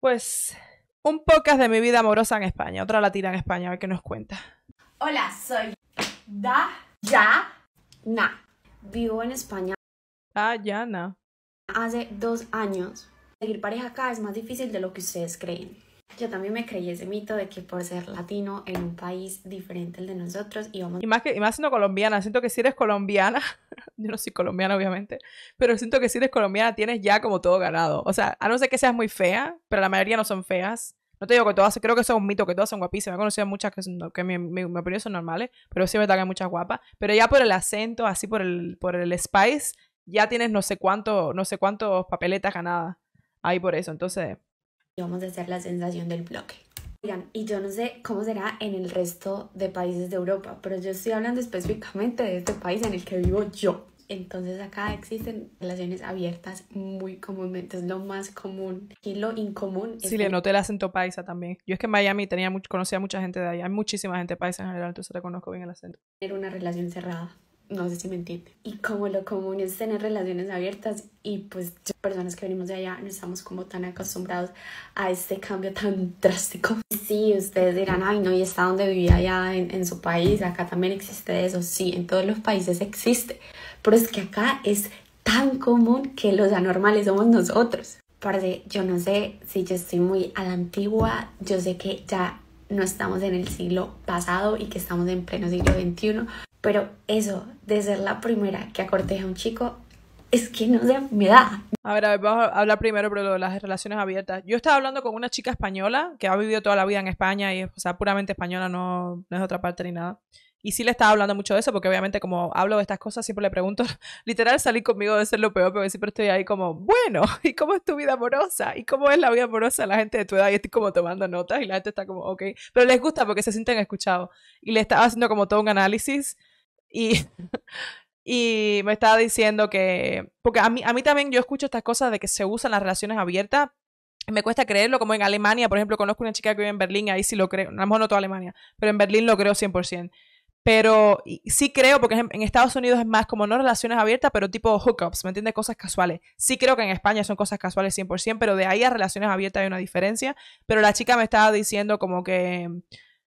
Pues un podcast de mi vida amorosa en España, otra latina en España, a ver qué nos cuenta. Hola, soy Da Dayana. Vivo en España. Dayana. Ah, hace dos años. Seguir pareja acá es más difícil de lo que ustedes creen. Yo también me creí ese mito de que por ser latino en un país diferente al de nosotros íbamos... Y más, que, y más siendo colombiana, siento que si eres colombiana, yo no soy colombiana obviamente, pero siento que si eres colombiana tienes ya como todo ganado. O sea, a no ser que seas muy fea, pero la mayoría no son feas. No te digo que todas, creo que eso es un mito, que todas son guapísimas. He conocido muchas que, en que mi, opinión son normales, pero sí me verdad que hay muchas guapas. Pero ya por el acento, así por el, por el spice, ya tienes no sé cuánto, no sé cuántos papeletas ganadas ahí por eso. Entonces, y vamos a hacer la sensación del bloque. Oigan, y yo no sé cómo será en el resto de países de Europa, pero yo estoy hablando específicamente de este país en el que vivo yo. Entonces acá existen relaciones abiertas muy comúnmente, es lo más común. Y lo incomún Sí, le noté el acento paisa también. Yo es que en Miami tenía mucho, conocía a mucha gente de allá, hay muchísima gente paisa en general, entonces reconozco bien el acento. Era una relación cerrada. No sé si me entiende Y como lo común es tener relaciones abiertas y pues personas que venimos de allá no estamos como tan acostumbrados a este cambio tan drástico. Sí, ustedes dirán, ay no, y está donde vivía allá en, su país, acá también existe eso. Sí, en todos los países existe, pero es que acá es tan común que los anormales somos nosotros. Parece, yo no sé si yo estoy muy a la antigua, yo sé que ya no estamos en el siglo pasado y que estamos en pleno siglo XXI, pero eso, de ser la primera que acorteja a un chico, es que no se me da. A ver, a ver, vamos a hablar primero de las relaciones abiertas. Yo estaba hablando con una chica española que ha vivido toda la vida en España y es, o sea, puramente española, no, no es de otra parte ni nada. Y sí le estaba hablando mucho de eso, porque obviamente como hablo de estas cosas, siempre le pregunto, literal, salir conmigo de ser lo peor, pero siempre estoy ahí como, bueno, ¿y cómo es tu vida amorosa? ¿Y cómo es la vida amorosa de la gente de tu edad? Y estoy como tomando notas y la gente está como, ok, pero les gusta porque se sienten escuchados. Y le estaba haciendo como todo un análisis y, y me estaba diciendo que, porque a mí, a mí también yo escucho estas cosas de que se usan las relaciones abiertas. Me cuesta creerlo, como en Alemania, por ejemplo, conozco una chica que vive en Berlín, ahí sí lo creo, a lo mejor no toda Alemania, pero en Berlín lo creo 100%. Pero sí creo, porque en Estados Unidos es más como no relaciones abiertas, pero tipo hookups, ¿me entiendes? Cosas casuales. Sí creo que en España son cosas casuales 100%, pero de ahí a relaciones abiertas hay una diferencia. Pero la chica me estaba diciendo como que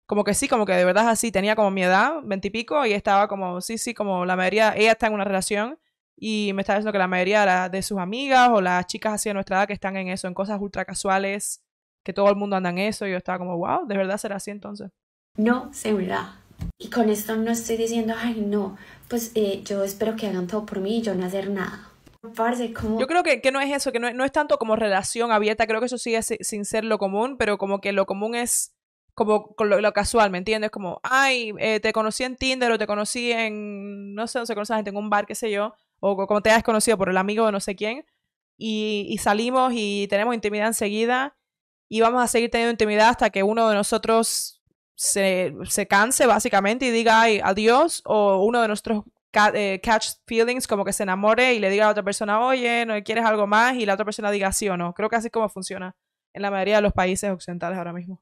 como que sí, como que de verdad es así, tenía como mi edad, veintipico, y, estaba como, sí, sí, como la mayoría, ella está en una relación y me estaba diciendo que la mayoría era de sus amigas o las chicas así de nuestra edad que están en eso, en cosas ultra casuales, que todo el mundo anda en eso, y yo estaba como, wow, ¿de verdad será así entonces? No, segura. Y con esto no estoy diciendo, ay, no, pues eh, yo espero que hagan todo por mí y yo no hacer nada. Yo creo que, que, no es eso, que no, no, es tanto como relación abierta, creo que eso sigue sin ser lo común, pero como que lo común es como lo, casual, ¿me entiendes? Como, ay, eh, te conocí en Tinder o te conocí en, no sé, no sé, gente en un bar, qué sé yo, o como te has conocido por el amigo de no sé quién, y, y salimos y tenemos intimidad enseguida y vamos a seguir teniendo intimidad hasta que uno de nosotros se, se canse básicamente y diga, ay, adiós, o uno de nuestros eh, catch feelings, como que se enamore y le diga a la otra persona, oye, ¿no quieres algo más? Y la otra persona diga sí o no. Creo que así es como funciona en la mayoría de los países occidentales ahora mismo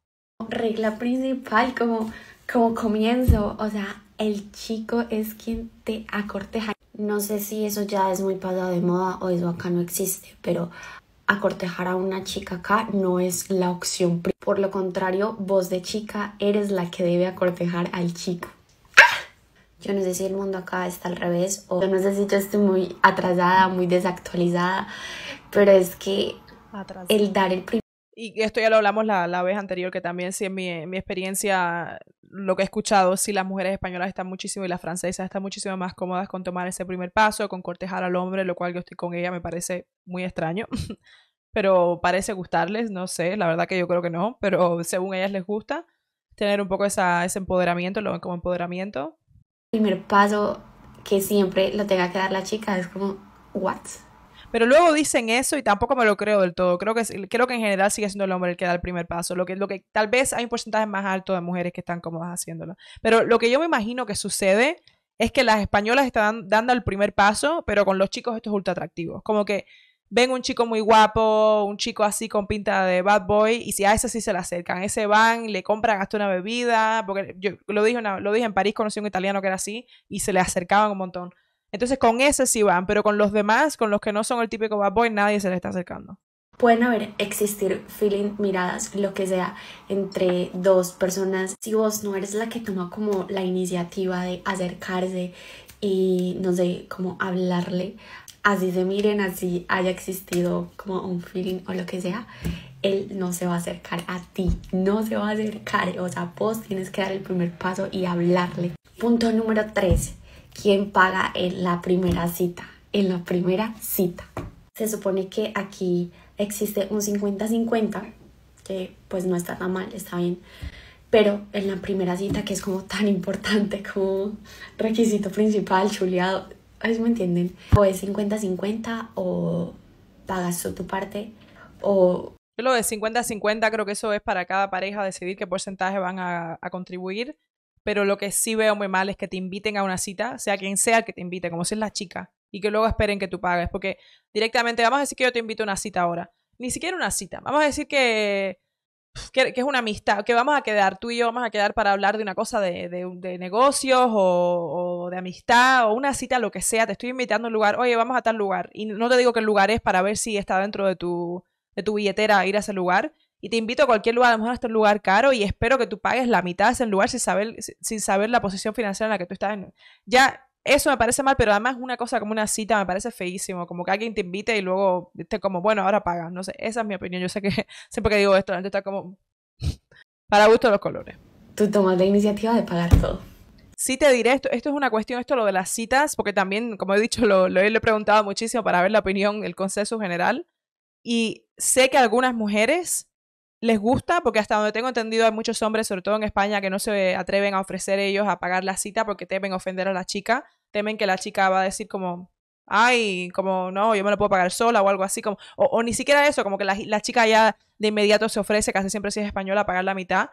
regla principal, como, como comienzo. O sea, el chico es quien te acorteja. No sé si eso ya es muy pasado de moda o eso acá no existe, pero acortejar a una chica acá no es la opción. Por lo contrario, vos de chica eres la que debe acortejar al chico. Yo no sé si el mundo acá está al revés o yo no sé si yo estoy muy atrasada, muy desactualizada, pero es que el dar el primer y esto ya lo hablamos la, vez anterior, que también si en mi, experiencia, lo que he escuchado, si las mujeres españolas están muchísimo y las francesas están muchísimo más cómodas con tomar ese primer paso, con cortejar al hombre, lo cual yo estoy con ella, me parece muy extraño. pero parece gustarles, no sé, la verdad que yo creo que no, pero según ellas les gusta tener un poco ese empoderamiento, lo ven como empoderamiento. El primer paso que siempre lo tenga que dar la chica es como, ¿what? Pero luego dicen eso y tampoco me lo creo del todo. Creo que, creo que en general sigue siendo el hombre el que da el primer paso. Lo que, lo que tal vez hay un porcentaje más alto de mujeres que están cómodas haciéndolo. Pero lo que yo me imagino que sucede es que las españolas están dando el primer paso, pero con los chicos esto es ultra atractivo. Como que ven un chico muy guapo, un chico así con pinta de bad boy, y si a ese sí se le acercan, ese van, le compran hasta una bebida, porque yo lo dije, lo dije en París, conocí a un italiano que era así, y se le acercaban un montón. Entonces con ese sí van, pero con los demás, con los que no son el típico bad nadie se le está acercando. Pueden haber existir feeling, miradas, lo que sea, entre dos personas. Si vos no eres la que toma como la iniciativa de acercarse y, no sé, como hablarle, así se miren, así haya existido como un feeling o lo que sea, él no se va a acercar a ti, no se va a acercar. O sea, vos tienes que dar el primer paso y hablarle. Punto número tres quién paga en la primera cita. En la primera cita. Se supone que aquí existe un 50-50, que pues no está tan mal, está bien. Pero en la primera cita, que es como tan importante como requisito principal, chuleado, ¿sí me entienden? O es 50-50 o pagas tu parte o... lo de 50-50 creo que eso es para cada pareja decidir qué porcentaje van a, a contribuir pero lo que sí veo muy mal es que te inviten a una cita, sea quien sea el que te invite, como si es la chica, y que luego esperen que tú pagues, porque directamente vamos a decir que yo te invito a una cita ahora, ni siquiera una cita, vamos a decir que, es una amistad, que vamos a quedar, tú y yo vamos a quedar para hablar de una cosa de, de, negocios o, de amistad o una cita, lo que sea, te estoy invitando a un lugar, oye, vamos a tal lugar, y no te digo qué lugar es para ver si está dentro de tu, de tu billetera ir a ese lugar, y te invito a cualquier lugar, a lo mejor hasta un lugar caro, y espero que tú pagues la mitad de ese lugar sin saber, sin saber la posición financiera en la que tú estás. Ya, eso me parece mal, pero además una cosa como una cita me parece feísimo, como que alguien te invite y luego esté como, bueno, ahora paga. no sé, esa es mi opinión, yo sé que siempre que digo esto, la gente está como, para gusto de los colores. Tú tomas la iniciativa de pagar todo. Sí te diré, esto, esto es una cuestión, esto lo de las citas, porque también, como he dicho, lo, lo he preguntado muchísimo para ver la opinión, el consenso general, y sé que algunas mujeres les gusta, porque hasta donde tengo entendido hay muchos hombres, sobre todo en España, que no se atreven a ofrecer ellos a pagar la cita porque temen ofender a la chica, temen que la chica va a decir como, ay, como no, yo me lo puedo pagar sola o algo así, como, o, ni siquiera eso, como que la, la, chica ya de inmediato se ofrece, casi siempre si es española, a pagar la mitad.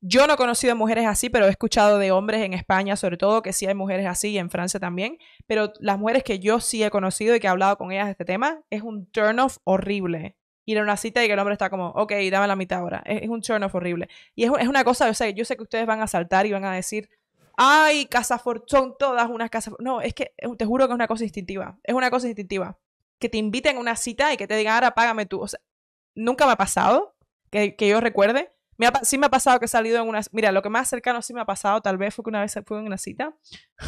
Yo no he conocido mujeres así, pero he escuchado de hombres en España, sobre todo, que sí hay mujeres así y en Francia también. Pero las mujeres que yo sí he conocido y que he hablado con ellas de este tema, es un turn off horrible. Y en una cita y que el hombre está como, ok, dame la mitad ahora. Es, un churn horrible. Y es, una cosa, o sea, yo sé que ustedes van a saltar y van a decir, ay, casa son todas unas casas. No, es que te juro que es una cosa instintiva. Es una cosa instintiva. Que te inviten a una cita y que te digan, ahora págame tú. O sea, nunca me ha pasado que, yo recuerde. sí me ha pasado que he salido en una... Mira, lo que más cercano sí me ha pasado tal vez fue que una vez fui en una cita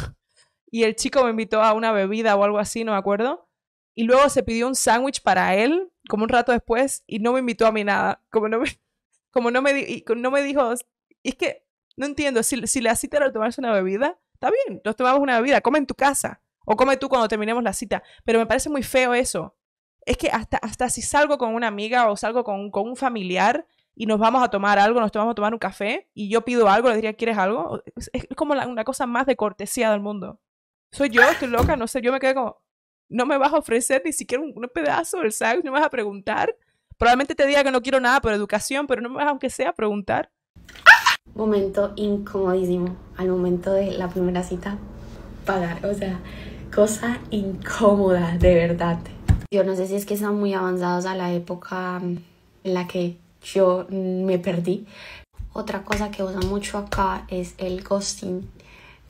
y el chico me invitó a una bebida o algo así, no me acuerdo. Y luego se pidió un sándwich para él, como un rato después, y no me invitó a mí nada. Como no me, como no me, no me dijo, es que no entiendo, si, si la cita era tomarse una bebida, está bien, nos tomamos una bebida, come en tu casa, o come tú cuando terminemos la cita. Pero me parece muy feo eso. Es que hasta, hasta si salgo con una amiga o salgo con, un familiar, y nos vamos a tomar algo, nos vamos a tomar un café y yo pido algo, le diría, ¿quieres algo? Es, como una cosa más de cortesía del mundo. Soy yo, estoy loca, no sé, yo me quedé como, no me vas a ofrecer ni siquiera un, pedazo del sándwich, no me vas a preguntar. Probablemente te diga que no quiero nada por educación, pero no me vas aunque sea a preguntar. Momento incomodísimo al momento de la primera cita, pagar, o sea, cosa incómoda, de verdad. Yo no sé si es que están muy avanzados a la época en la que yo me perdí. Otra cosa que usan mucho acá es el ghosting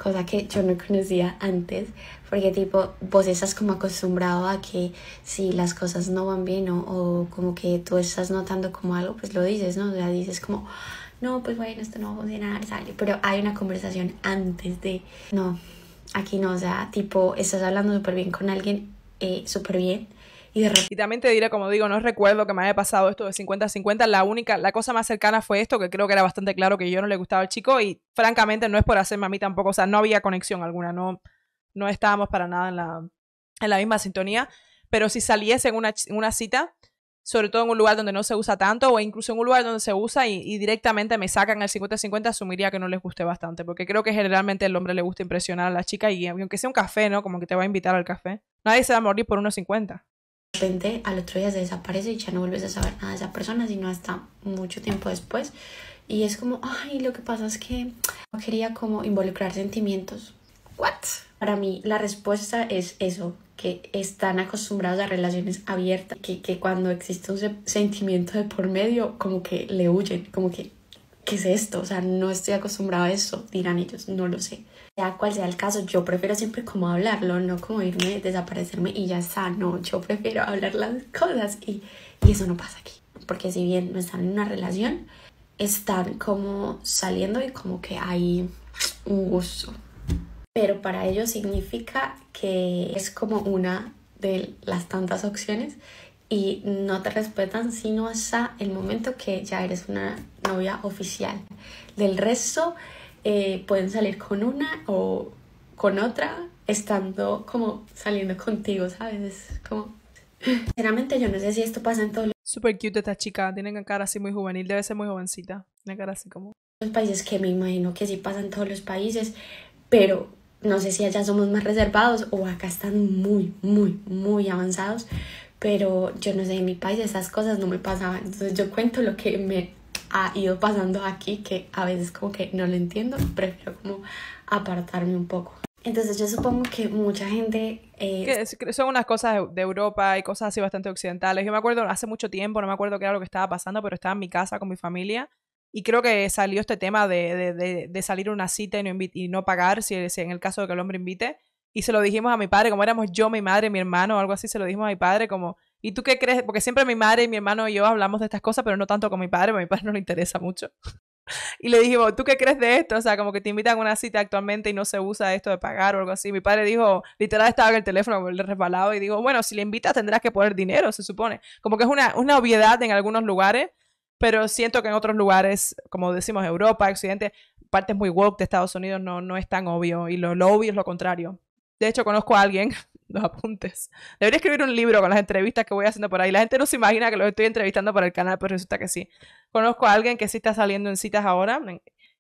cosa que yo no conocía antes, porque tipo, vos estás como acostumbrado a que si las cosas no van bien o, como que tú estás notando como algo, pues lo dices, ¿no? O sea, dices como, no, pues bueno, esto no va a funcionar, sale, pero hay una conversación antes de, no, aquí no, o sea, tipo, estás hablando súper bien con alguien, eh, súper bien, y, también te diré, como digo, no recuerdo que me haya pasado esto de 50-50. La única, la cosa más cercana fue esto, que creo que era bastante claro que yo no le gustaba al chico y francamente no es por hacerme a mí tampoco, o sea, no había conexión alguna, no, no estábamos para nada en la, en la misma sintonía. Pero si saliese en una, una cita, sobre todo en un lugar donde no se usa tanto o incluso en un lugar donde se usa y, directamente me sacan el 50-50, asumiría que no les guste bastante, porque creo que generalmente el hombre le gusta impresionar a la chica y aunque sea un café, ¿no? Como que te va a invitar al café. Nadie se va a morir por unos 50. De repente al otro día se desaparece y ya no vuelves a saber nada de esa persona, sino hasta mucho tiempo después. Y es como, ay, lo que pasa es que no quería como involucrar sentimientos. ¿What? Para mí la respuesta es eso, que están acostumbrados a relaciones abiertas, que, que cuando existe un sentimiento de por medio, como que le huyen, como que, ¿qué es esto? O sea, no estoy acostumbrado a eso, dirán ellos, no lo sé sea cual sea el caso, yo prefiero siempre como hablarlo, no como irme, desaparecerme y ya está, no, yo prefiero hablar las cosas y, y eso no pasa aquí, porque si bien no están en una relación, están como saliendo y como que hay un gusto. Pero para ellos significa que es como una de las tantas opciones y no te respetan sino hasta el momento que ya eres una novia oficial. Del resto eh, pueden salir con una o con otra, estando como saliendo contigo, ¿sabes? Es como... Sinceramente yo no sé si esto pasa en todos los... Super cute esta chica, tiene una cara así muy juvenil, debe ser muy jovencita, una cara así como... Los países que me imagino que sí pasan en todos los países, pero no sé si allá somos más reservados o acá están muy, muy, muy avanzados, pero yo no sé, en mi país esas cosas no me pasaban, entonces yo cuento lo que me ha ido pasando aquí que a veces como que no lo entiendo, prefiero como apartarme un poco. Entonces yo supongo que mucha gente... Eh, son unas cosas de, Europa y cosas así bastante occidentales. Yo me acuerdo hace mucho tiempo, no me acuerdo qué era lo que estaba pasando, pero estaba en mi casa con mi familia y creo que salió este tema de, de, de, salir a una cita y no, y no pagar si, en el caso de que el hombre invite. Y se lo dijimos a mi padre, como éramos yo, mi madre, mi hermano, o algo así, se lo dijimos a mi padre como, ¿Y tú qué crees? Porque siempre mi madre y mi hermano y yo hablamos de estas cosas, pero no tanto con mi padre, porque a mi padre no le interesa mucho. Y le dije ¿tú qué crees de esto? O sea, como que te invitan a una cita actualmente y no se usa esto de pagar o algo así. Mi padre dijo, literal estaba en el teléfono, le resbalaba y dijo, bueno, si le invitas tendrás que poner dinero, se supone. Como que es una, una obviedad en algunos lugares, pero siento que en otros lugares, como decimos Europa, Occidente, partes muy woke de Estados Unidos, no, no es tan obvio. Y lo, lo obvio es lo contrario. De hecho, conozco a alguien los apuntes. Debería escribir un libro con las entrevistas que voy haciendo por ahí. La gente no se imagina que los estoy entrevistando para el canal, pero resulta que sí. Conozco a alguien que sí está saliendo en citas ahora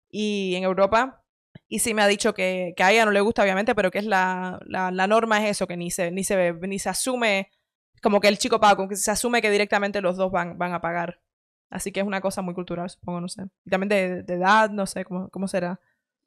y en Europa. Y sí me ha dicho que, a ella no le gusta, obviamente, pero que es la, la, la norma es eso, que ni se, ni se, ni se asume, como que el chico paga, que se asume que directamente los dos van, van a pagar. Así que es una cosa muy cultural, supongo, no sé. Y también de, de edad, no sé cómo, cómo será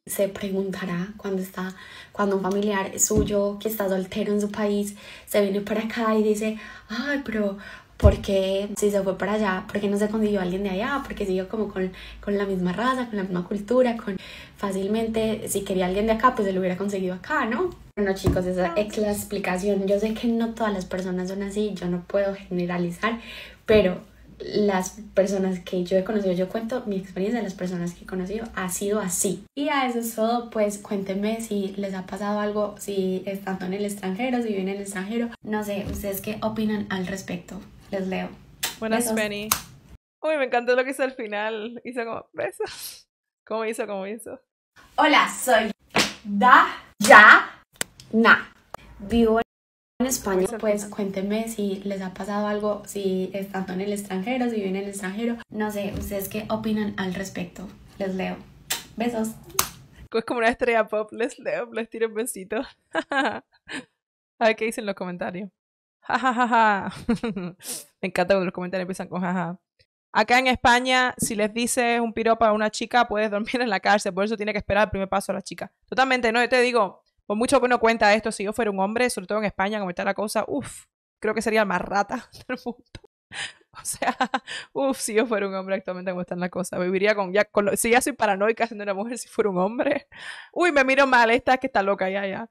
se preguntará cuando está cuando un familiar suyo que está soltero en su país se viene para acá y dice ay pero ¿por qué si se fue para allá? ¿por qué no se consiguió alguien de allá? porque siguió como con, con la misma raza con la misma cultura con fácilmente si quería alguien de acá pues se lo hubiera conseguido acá ¿no? Bueno chicos, esa es la explicación. Yo sé que no todas las personas son así, yo no puedo generalizar, pero las personas que yo he conocido, yo cuento mi experiencia de las personas que he conocido, ha sido así. Y a eso es todo, pues cuéntenme si les ha pasado algo, si están en el extranjero, si viven en el extranjero. No sé, ¿ustedes qué opinan al respecto? Les leo. Buenas, Benny Uy, me encantó lo que hizo al final. Hizo como, ¿Cómo hizo? ¿Cómo hizo? Hola, soy Da Ya Na. Vivo en España, pues, pues cuéntenme si les ha pasado algo, si están en el extranjero, si viven en el extranjero. No sé, ¿ustedes qué opinan al respecto? Les leo. Besos. Es como una estrella pop, les leo, les tiro un besito. A ver qué dicen los comentarios. Me encanta cuando los comentarios empiezan con jaja. Acá en España, si les dices un piropa a una chica, puedes dormir en la cárcel, por eso tiene que esperar el primer paso a la chica. Totalmente, no, yo te digo, por mucho que uno cuenta esto, si yo fuera un hombre, sobre todo en España, como está la cosa, uff, creo que sería el más rata del mundo. O sea, uff, si yo fuera un hombre actualmente como está la cosa? viviría con ya, si ya soy paranoica siendo una mujer, si fuera un hombre, uy, me miro mal, esta que está loca, ya, ya.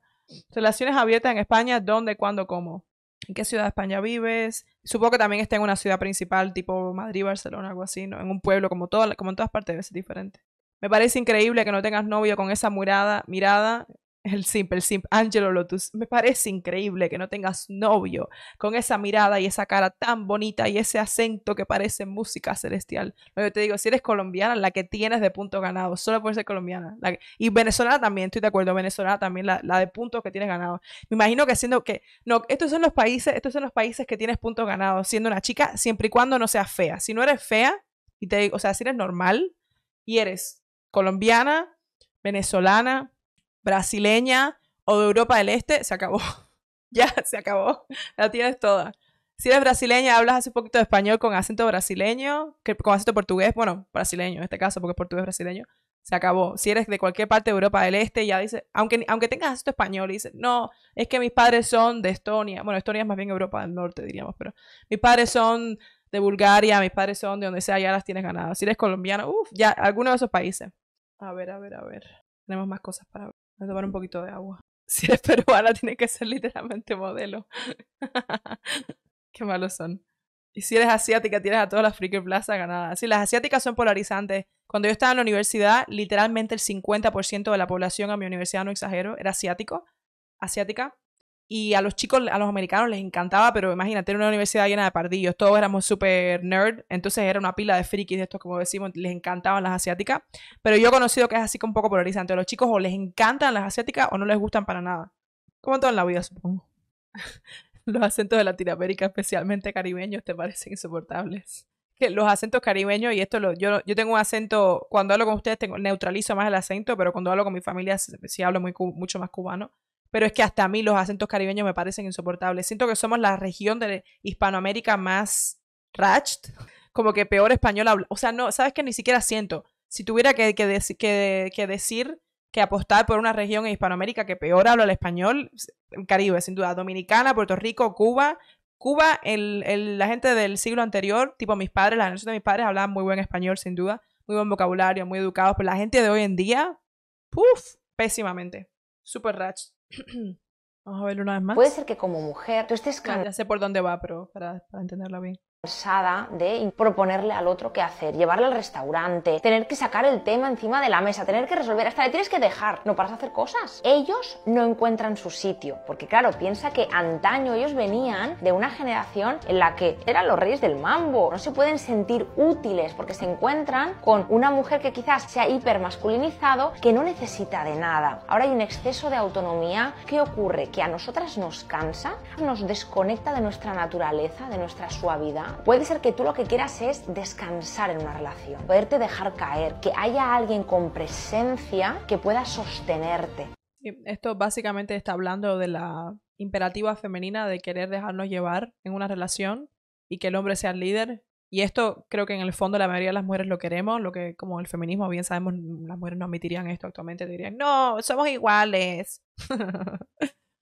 Relaciones abiertas en España, ¿dónde, cuándo, cómo? ¿En qué ciudad de España vives? Supongo que también está en una ciudad principal, tipo Madrid, Barcelona, algo así, ¿no? En un pueblo, como, como en todas partes es diferente. Me parece increíble que no tengas novio con esa murada, mirada el simple el simp, Angelo Lotus, me parece increíble que no tengas novio con esa mirada y esa cara tan bonita y ese acento que parece música celestial. Yo te digo, si eres colombiana, la que tienes de punto ganado, solo por ser colombiana. y venezolana también, estoy de acuerdo, venezolana también, la, de puntos que tienes ganado Me imagino que siendo que, no, estos son los países, estos son los países que tienes puntos ganados, siendo una chica, siempre y cuando no seas fea. Si no eres fea, y te digo, o sea, si eres normal y eres colombiana, venezolana, brasileña o de Europa del Este, se acabó. ya, se acabó. La tienes toda. Si eres brasileña, hablas hace un poquito de español con acento brasileño, con acento portugués, bueno, brasileño en este caso, porque es portugués brasileño, se acabó. Si eres de cualquier parte de Europa del Este, ya dice, aunque, aunque tengas acento español, dice, no, es que mis padres son de Estonia, bueno, Estonia es más bien Europa del Norte, diríamos, pero mis padres son de Bulgaria, mis padres son de donde sea, ya las tienes ganadas. Si eres colombiano, uff, ya, alguno de esos países. A ver, a ver, a ver. Tenemos más cosas para ver a tomar un poquito de agua. Si eres peruana, tienes que ser literalmente modelo. Qué malos son. Y si eres asiática, tienes a todas las freaky plaza ganadas. Sí, las asiáticas son polarizantes. Cuando yo estaba en la universidad, literalmente el 50% de la población a mi universidad, no exagero, era asiático, asiática. Y a los chicos, a los americanos les encantaba, pero imagínate, era una universidad llena de pardillos, todos éramos súper nerd, entonces era una pila de frikis de estos, como decimos, les encantaban las asiáticas. Pero yo he conocido que es así un poco polarizante. A los chicos o les encantan las asiáticas o no les gustan para nada. Como todo en la vida, supongo. los acentos de Latinoamérica, especialmente caribeños, te parecen insoportables que los acentos caribeños, y esto lo, yo, yo tengo un acento, cuando hablo con ustedes tengo, neutralizo más el acento, pero cuando hablo con mi familia sí, hablo mucho más cubano pero es que hasta a mí los acentos caribeños me parecen insoportables. Siento que somos la región de Hispanoamérica más ratched, como que peor español habla. O sea, no, sabes que ni siquiera siento. Si tuviera que, que, que, decir que apostar por una región en Hispanoamérica que peor habla el español, Caribe, sin duda, Dominicana, Puerto Rico, Cuba. Cuba, la gente del siglo anterior, tipo mis padres, la generación de mis padres hablaban muy buen español, sin duda, muy buen vocabulario, muy educados, pero la gente de hoy en día, ¡puf! pésimamente, super ratched. Vamos a verlo una vez más. Puede ser que como mujer tú estés... cansada. Ya sé por dónde va, pero para, para entenderlo bien de proponerle al otro qué hacer, llevarle al restaurante, tener que sacar el tema encima de la mesa, tener que resolver, hasta le tienes que dejar, no paras de hacer cosas. Ellos no encuentran su sitio, porque claro, piensa que antaño ellos venían de una generación en la que eran los reyes del mambo, no se pueden sentir útiles porque se encuentran con una mujer que quizás se ha hipermasculinizado, que no necesita de nada. Ahora hay un exceso de autonomía, ¿qué ocurre? Que a nosotras nos cansa, nos desconecta de nuestra naturaleza, de nuestra suavidad, Puede ser que tú lo que quieras es descansar en una relación, poderte dejar caer, que haya alguien con presencia que pueda sostenerte. esto básicamente está hablando de la imperativa femenina de querer dejarnos llevar en una relación y que el hombre sea el líder. Y esto creo que en el fondo la mayoría de las mujeres lo queremos, lo que como el feminismo bien sabemos, las mujeres no admitirían esto actualmente, dirían, no, somos iguales.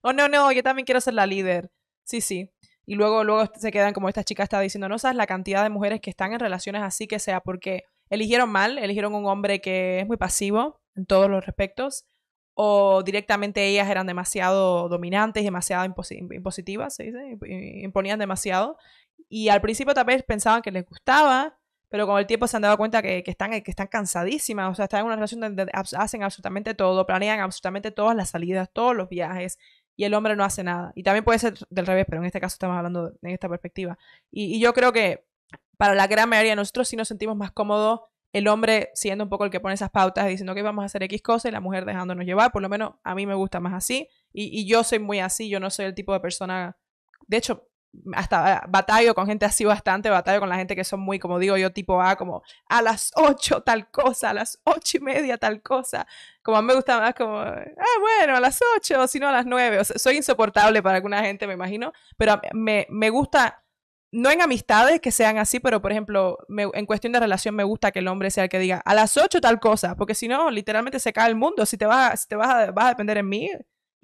o oh, no, no, yo también quiero ser la líder. Sí, sí. Y luego, luego se quedan como esta chica está diciendo, no sabes la cantidad de mujeres que están en relaciones así que sea porque eligieron mal, eligieron un hombre que es muy pasivo en todos los respectos, o directamente ellas eran demasiado dominantes, demasiado impositivas, se dice, imponían demasiado. Y al principio tal vez pensaban que les gustaba, pero con el tiempo se han dado cuenta que, están, que están cansadísimas, o sea, están en una relación donde hacen absolutamente todo, planean absolutamente todas las salidas, todos los viajes, y el hombre no hace nada. Y también puede ser del revés, pero en este caso estamos hablando en esta perspectiva. Y, yo creo que para la gran mayoría de nosotros sí nos sentimos más cómodos el hombre siendo un poco el que pone esas pautas diciendo que vamos a hacer X cosas. y la mujer dejándonos llevar, por lo menos a mí me gusta más así y, y yo soy muy así, yo no soy el tipo de persona, de hecho hasta eh, batallo con gente así bastante, batallo con la gente que son muy, como digo yo, tipo A, ah, como a las 8 tal cosa, a las 8 y media tal cosa. Como a mí me gusta más como, ah, bueno, a las 8, si no a las 9. O sea, soy insoportable para alguna gente, me imagino, pero me, me gusta, no en amistades que sean así, pero por ejemplo, en cuestión de relación me gusta que el hombre sea el que diga, a las 8 tal cosa, porque si no, literalmente se cae el mundo. Si te vas, si te vas, a, vas a depender en mí,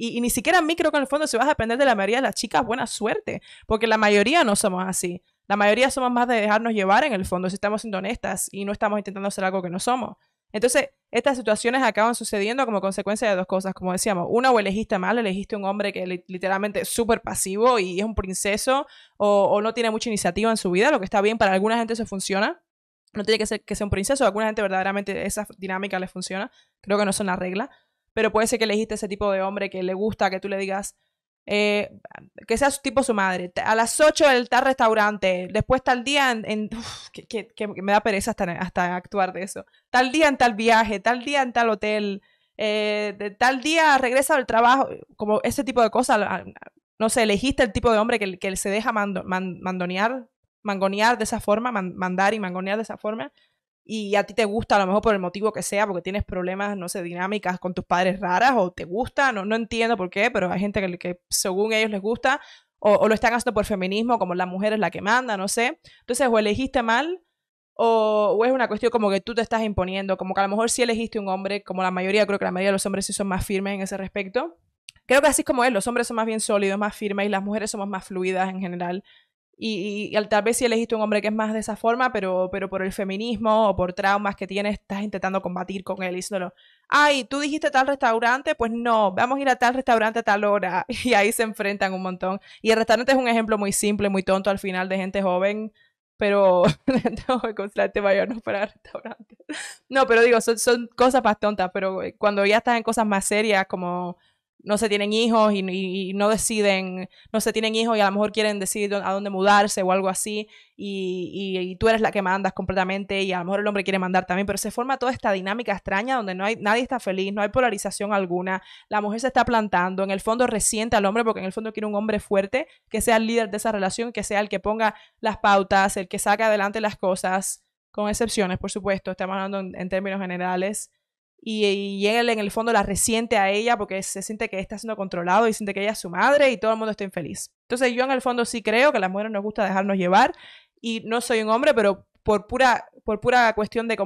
y, ni siquiera mí creo que en el fondo se va a depender de la mayoría de las chicas, buena suerte, porque la mayoría no somos así. La mayoría somos más de dejarnos llevar en el fondo, si estamos siendo honestas y no estamos intentando hacer algo que no somos. Entonces, estas situaciones acaban sucediendo como consecuencia de dos cosas, como decíamos. Una, o elegiste mal, elegiste un hombre que literalmente es súper pasivo y es un princeso, o, no tiene mucha iniciativa en su vida, lo que está bien, para alguna gente eso funciona. No tiene que ser que sea un princeso, a alguna gente verdaderamente esa dinámica le funciona. Creo que no son una regla pero puede ser que elegiste ese tipo de hombre que le gusta que tú le digas, eh, que sea su tipo su madre, a las 8 del tal restaurante, después tal día en... que, me da pereza hasta, actuar de eso, tal día en tal viaje, tal día en tal hotel, eh, tal día regresa al trabajo, como ese tipo de cosas, ah, no sé, elegiste el tipo de hombre que, que se deja mandonear, mangonear de esa forma, mandar y mangonear de esa forma, y a ti te gusta, a lo mejor por el motivo que sea, porque tienes problemas, no sé, dinámicas con tus padres raras o te gusta, no, no entiendo por qué, pero hay gente que, que según ellos les gusta, o, lo están haciendo por feminismo, como la mujer es la que manda, no sé. Entonces, o elegiste mal, o, es una cuestión como que tú te estás imponiendo, como que a lo mejor sí elegiste un hombre, como la mayoría, creo que la mayoría de los hombres sí son más firmes en ese respecto. Creo que así es como es, los hombres son más bien sólidos, más firmes, y las mujeres somos más fluidas en general. Y, tal vez si elegiste un hombre que es más de esa forma, pero, pero por el feminismo o por traumas que tiene, estás intentando combatir con él, solo, ay, tú dijiste tal restaurante, pues no, vamos a ir a tal restaurante a tal hora. Y ahí se enfrentan un montón. Y el restaurante es un ejemplo muy simple, muy tonto al final de gente joven, pero no, para No, pero digo, son, cosas más tontas, pero eh, cuando ya estás en cosas más serias como no se tienen hijos y, no deciden, no se tienen hijos y a lo mejor quieren decidir a dónde mudarse o algo así y, tú eres la que mandas completamente y a lo mejor el hombre quiere mandar también, pero se forma toda esta dinámica extraña donde no hay, nadie está feliz, no hay polarización alguna, la mujer se está plantando, en el fondo resiente al hombre porque en el fondo quiere un hombre fuerte que sea el líder de esa relación, que sea el que ponga las pautas, el que saca adelante las cosas, con excepciones, por supuesto, estamos hablando en términos generales y, él en el fondo la resiente a ella porque se siente que está siendo controlado y siente que ella es su madre y todo el mundo está infeliz. Entonces yo en el fondo sí creo que a las mujeres nos gusta dejarnos llevar y no soy un hombre, pero por pura, por pura cuestión de,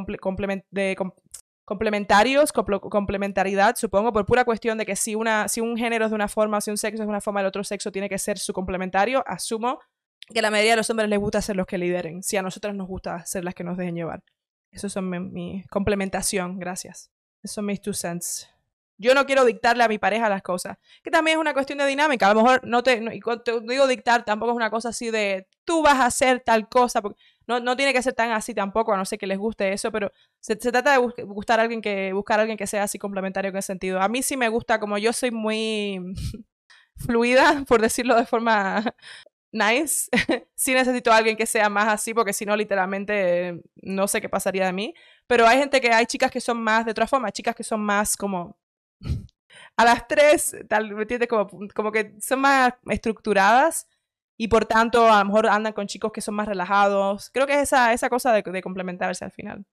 complementarios, complementariedad, supongo, por pura cuestión de que si, una, si un género es de una forma, si un sexo es de una forma, el otro sexo tiene que ser su complementario, asumo que la mayoría de los hombres les gusta ser los que lideren, si a nosotras nos gusta ser las que nos dejen llevar. Eso es mi complementación, gracias. Eso makes two cents. Yo no quiero dictarle a mi pareja las cosas. Que también es una cuestión de dinámica. A lo mejor no te, digo dictar, tampoco es una cosa así de tú vas a hacer tal cosa. Porque no, tiene que ser tan así tampoco, a no ser que les guste eso, pero se, trata de alguien que, buscar a alguien que sea así complementario en ese sentido. A mí sí me gusta, como yo soy muy fluida, por decirlo de forma nice. sí necesito a alguien que sea más así, porque si no, literalmente no sé qué pasaría de mí. Pero hay gente que hay chicas que son más, de otra forma, chicas que son más como a las tres, tal, ¿me entiendes? Como, como que son más estructuradas y por tanto a lo mejor andan con chicos que son más relajados. Creo que es esa, esa cosa de, complementarse al final.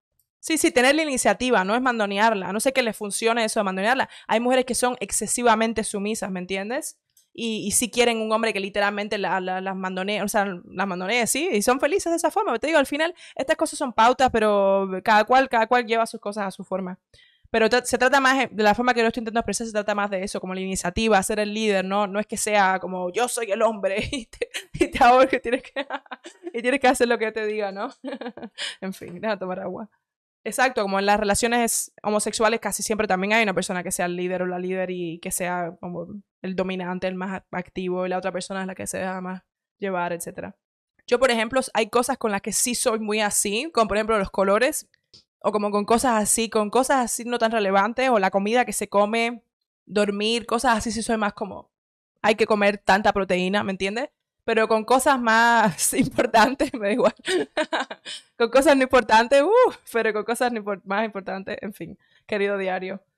Sí, sí, tener la iniciativa, no es mandonearla. No sé que les funcione eso de mandonearla. Hay mujeres que son excesivamente sumisas, ¿me entiendes? y, si quieren un hombre que literalmente las mandonee, o sea, las mandonee, sí, y son felices de esa forma. te digo, al final estas cosas son pautas, pero cada cual, cada cual lleva sus cosas a su forma. Pero se trata más, de la forma que yo estoy intentando expresar, se trata más de eso, como la iniciativa, ser el líder, ¿no? No es que sea como yo soy el hombre y te, y y tienes que, y tienes que hacer lo que te diga, ¿no? en fin, a tomar agua. Exacto, como en las relaciones homosexuales casi siempre también hay una persona que sea el líder o la líder y que sea como el dominante, el más activo, y la otra persona es la que se deja más llevar, etc. Yo, por ejemplo, hay cosas con las que sí soy muy así, como por ejemplo los colores, o como con cosas así, con cosas así no tan relevantes, o la comida que se come, dormir, cosas así sí soy más como, hay que comer tanta proteína, ¿me entiendes? pero con cosas más importantes, me da igual. con cosas no importantes, uh, pero con cosas más importantes, en fin, querido diario.